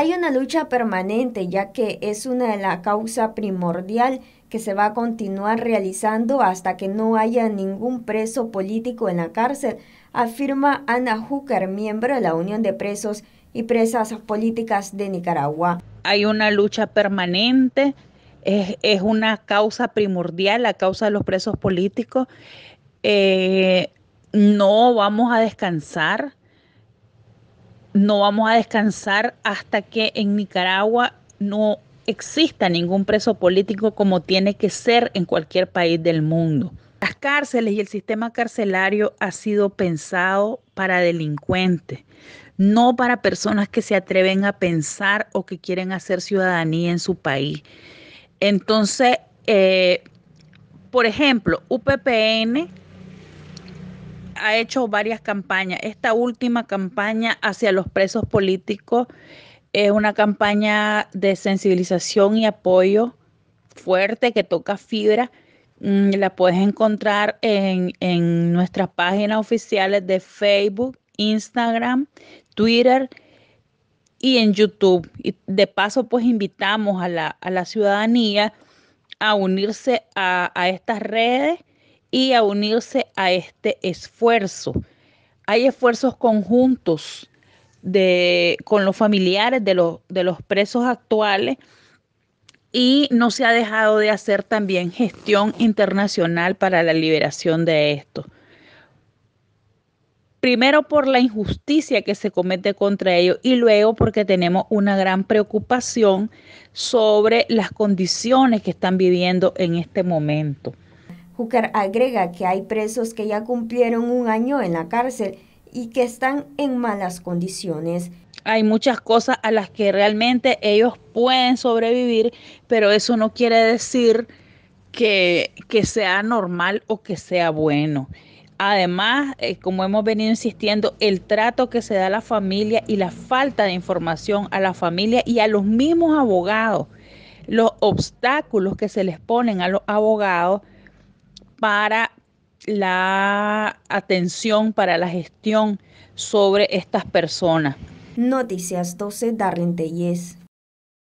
Hay una lucha permanente, ya que es una de la causa primordial que se va a continuar realizando hasta que no haya ningún preso político en la cárcel, afirma Ana Hooker, miembro de la Unión de Presos y Presas Políticas de Nicaragua. Hay una lucha permanente, es, una causa primordial, la causa de los presos políticos. Eh, no vamos a descansar no vamos a descansar hasta que en Nicaragua no exista ningún preso político como tiene que ser en cualquier país del mundo. Las cárceles y el sistema carcelario ha sido pensado para delincuentes, no para personas que se atreven a pensar o que quieren hacer ciudadanía en su país. Entonces, eh, por ejemplo, UPPN ha hecho varias campañas. Esta última campaña hacia los presos políticos es una campaña de sensibilización y apoyo fuerte que toca fibra. Mm, la puedes encontrar en, nuestras páginas oficiales de Facebook, Instagram, Twitter y en YouTube. Y de paso, pues invitamos a la, ciudadanía a unirse a estas redes y a unirse a este esfuerzo. Hay esfuerzos conjuntos con los familiares de, los, de los presos actuales y no se ha dejado de hacer también gestión internacional para la liberación de estos. Primero por la injusticia que se comete contra ellos y luego porque tenemos una gran preocupación sobre las condiciones que están viviendo en este momento. Júcar agrega que hay presos que ya cumplieron un año en la cárcel y que están en malas condiciones. Hay muchas cosas a las que realmente ellos pueden sobrevivir, pero eso no quiere decir que, que sea normal o que sea bueno. Además, eh, como hemos venido insistiendo, el trato que se da a la familia y la falta de información a la familia y a los mismos abogados, los obstáculos que se les ponen a los abogados para la atención, para la gestión sobre estas personas. Noticias 12 Darlene Tellez.